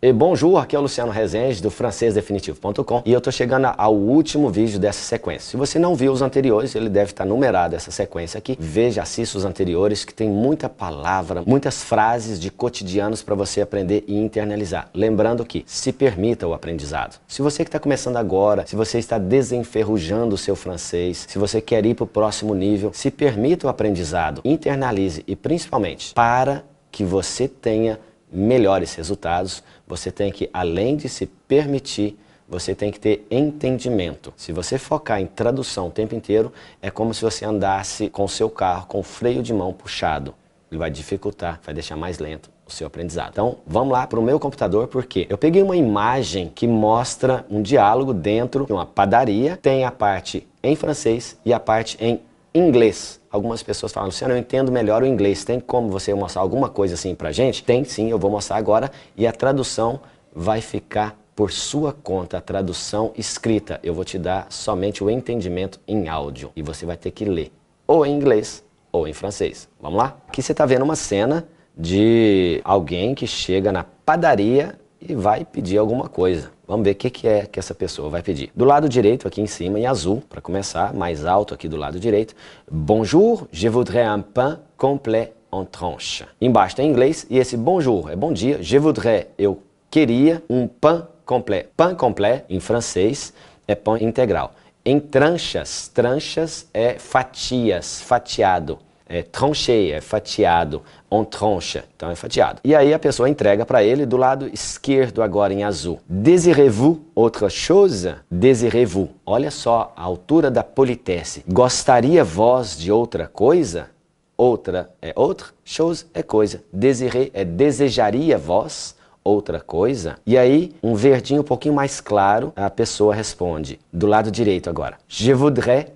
E bonjour, aqui é o Luciano Rezende do francêsdefinitivo.com e eu tô chegando ao último vídeo dessa sequência. Se você não viu os anteriores, ele deve estar tá numerado essa sequência aqui. Veja, assista os anteriores que tem muita palavra, muitas frases de cotidianos para você aprender e internalizar. Lembrando que se permita o aprendizado. Se você que está começando agora, se você está desenferrujando o seu francês, se você quer ir para o próximo nível, se permita o aprendizado, internalize e principalmente para que você tenha melhores resultados, você tem que, além de se permitir, você tem que ter entendimento. Se você focar em tradução o tempo inteiro, é como se você andasse com o seu carro com o freio de mão puxado. Ele vai dificultar, vai deixar mais lento o seu aprendizado. Então, vamos lá para o meu computador, porque eu peguei uma imagem que mostra um diálogo dentro de uma padaria. Tem a parte em francês e a parte em inglês algumas pessoas falam, Luciano, eu entendo melhor o inglês, tem como você mostrar alguma coisa assim pra gente? Tem sim, eu vou mostrar agora e a tradução vai ficar por sua conta, a tradução escrita. Eu vou te dar somente o entendimento em áudio e você vai ter que ler ou em inglês ou em francês. Vamos lá? Aqui você está vendo uma cena de alguém que chega na padaria e vai pedir alguma coisa. Vamos ver o que, que é que essa pessoa vai pedir. Do lado direito, aqui em cima, em azul, para começar, mais alto aqui do lado direito. Bonjour, je voudrais un pain complet en tranche. Embaixo tem tá em inglês e esse bonjour é bom dia. Je voudrais, eu queria um pain complet. Pain complet, em francês, é pão integral. Em tranchas, tranchas é fatias, fatiado é tranché, é fatiado, en tranche, então é fatiado. E aí a pessoa entrega para ele do lado esquerdo agora em azul. Désirez-vous outra coisa? Désirez-vous. Olha só a altura da politesse. Gostaria vós de outra coisa? Outra é outra, chose é coisa. Désirez é desejaria vós outra coisa? E aí, um verdinho um pouquinho mais claro, a pessoa responde. Do lado direito agora. Je voudrais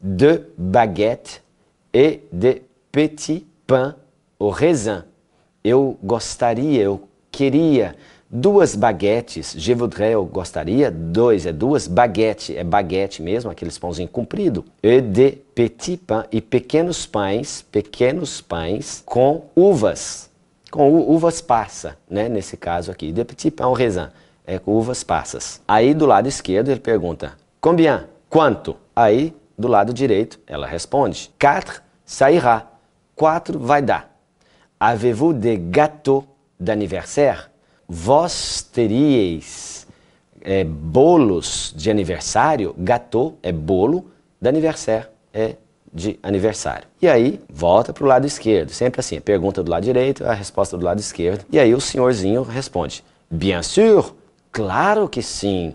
de baguettes et de petit pain au raisin. Eu gostaria, eu queria duas baguetes. Je voudrais, eu gostaria, dois, é duas baguetes, é baguete mesmo, aqueles pãozinhos comprido. E de petit pain e pequenos pães, pequenos pães com uvas. Com uvas passa, né, nesse caso aqui. De petit pain au raisin, é com uvas passas. Aí do lado esquerdo ele pergunta: "Combien? Quanto?" Aí do lado direito ela responde: "Quatre, ça ira." vai dar. Avez-vous des gâteaux d'anniversaire? Vós teríeis é, bolos de aniversário? Gâteau é bolo, d'anniversaire é de aniversário. E aí, volta para o lado esquerdo. Sempre assim, pergunta do lado direito, a resposta do lado esquerdo. E aí o senhorzinho responde, bien sûr, claro que sim.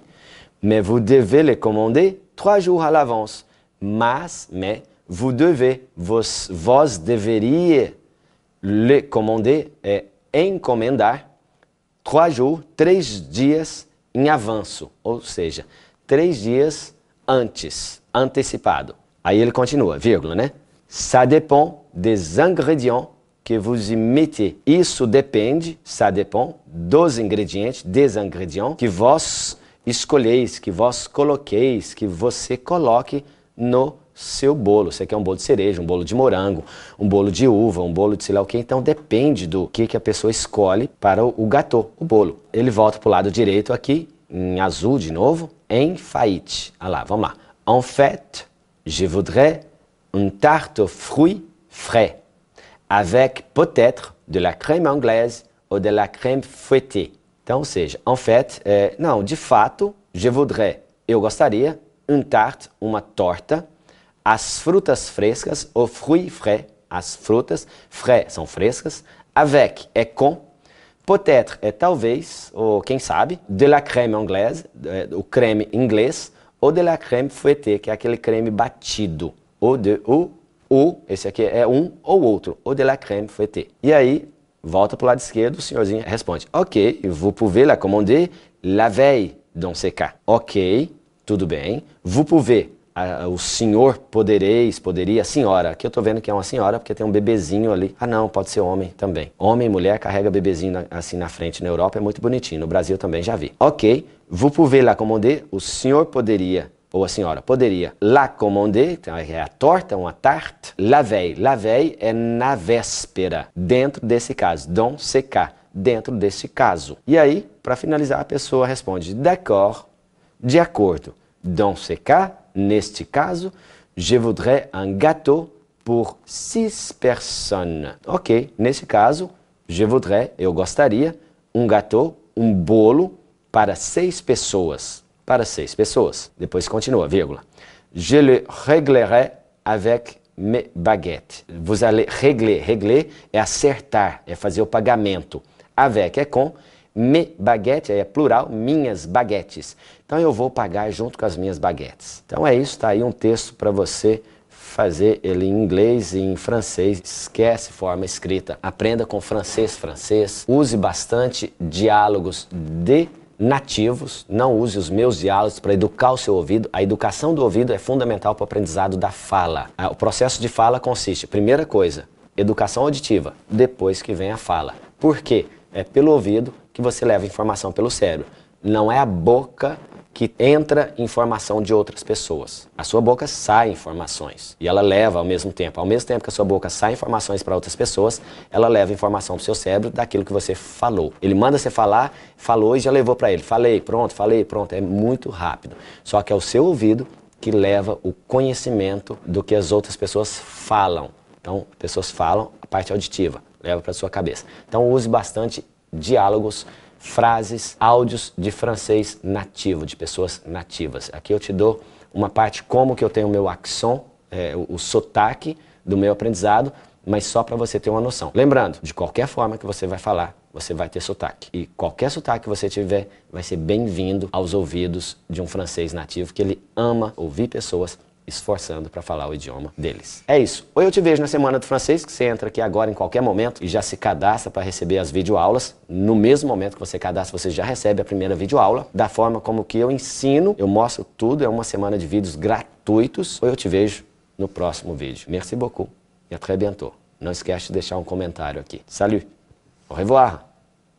Mais vous devez le commander trois jours à l'avance. Mas, mais, vous devez, vos, deveria le commander, é encomendar, trois jours, três dias em avanço, ou seja, três dias antes, antecipado. Aí ele continua, vírgula, né? Ça dépend des ingrédients que vous y mettez. Isso depende, ça dépend, dos ingredientes, des ingredients que vós escolheis, que vós coloqueis, que você coloque no seu bolo. Você quer é um bolo de cereja, um bolo de morango, um bolo de uva, um bolo de sei lá o que. Então depende do que, que a pessoa escolhe para o, o gatô, o bolo. Ele volta para o lado direito aqui, em azul de novo, em faillite. Olha ah lá, vamos lá. En fait, je voudrais une tarte aux fruits frais, avec peut-être de la crème anglaise ou de la crème fouettée. Então, ou seja, en fait, é, não, de fato, je voudrais, eu gostaria, une tarte, uma torta, as frutas frescas, o fruit frais, as frutas, frais são frescas, avec é com, peut-être é talvez, ou quem sabe, de la crème anglaise, eh, o creme inglês, ou de la crème fouettée, que é aquele creme batido, ou de, ou, ou, esse aqui é um ou outro, ou de la crème fouettée. E aí, volta para o lado esquerdo, o senhorzinho responde, ok, vous pouvez la commander la veille dans ce cas. Ok, tudo bem, vous pouvez a, o senhor podereis, poderia, senhora. Aqui eu tô vendo que é uma senhora porque tem um bebezinho ali. Ah, não, pode ser homem também. Homem e mulher carrega bebezinho na, assim na frente. Na Europa é muito bonitinho, no Brasil também já vi. Ok, vous pouvez commander, o senhor poderia ou a senhora poderia la commander, então, é a torta, uma tarte, la veille. La veille é na véspera, dentro desse caso, don secar, dentro desse caso. E aí, para finalizar, a pessoa responde d'accord, de acordo. Dans ce cas, neste caso, je voudrais un gâteau pour six personnes. Ok, nesse caso, je voudrais, eu gostaria, um gâteau, um bolo para seis pessoas. Para seis pessoas. Depois continua, vírgula. Je le réglerai avec mes baguettes. Vous allez régler, régler é acertar, é fazer o pagamento. Avec é com, me baguete, é plural, minhas baguetes. Então eu vou pagar junto com as minhas baguetes. Então é isso, está aí um texto para você fazer ele em inglês e em francês. Esquece forma escrita. Aprenda com francês, francês. Use bastante diálogos de nativos, não use os meus diálogos para educar o seu ouvido. A educação do ouvido é fundamental para o aprendizado da fala. Ah, o processo de fala consiste, primeira coisa, educação auditiva, depois que vem a fala. Por quê? É pelo ouvido, que você leva informação pelo cérebro. Não é a boca que entra informação de outras pessoas. A sua boca sai informações e ela leva ao mesmo tempo. Ao mesmo tempo que a sua boca sai informações para outras pessoas, ela leva informação para o seu cérebro daquilo que você falou. Ele manda você falar, falou e já levou para ele. Falei, pronto, falei, pronto. É muito rápido. Só que é o seu ouvido que leva o conhecimento do que as outras pessoas falam. Então, pessoas falam a parte auditiva, leva para sua cabeça. Então, use bastante diálogos, frases, áudios de francês nativo, de pessoas nativas. Aqui eu te dou uma parte como que eu tenho o meu accent, é, o, o sotaque do meu aprendizado, mas só para você ter uma noção. Lembrando, de qualquer forma que você vai falar, você vai ter sotaque. E qualquer sotaque que você tiver vai ser bem-vindo aos ouvidos de um francês nativo, que ele ama ouvir pessoas esforçando para falar o idioma deles. É isso. Ou eu te vejo na Semana do Francês, que você entra aqui agora em qualquer momento e já se cadastra para receber as videoaulas. No mesmo momento que você cadastra, você já recebe a primeira videoaula. Da forma como que eu ensino, eu mostro tudo, é uma semana de vídeos gratuitos. Ou eu te vejo no próximo vídeo. Merci beaucoup. E até bientôt. Não esquece de deixar um comentário aqui. Salut. Au revoir.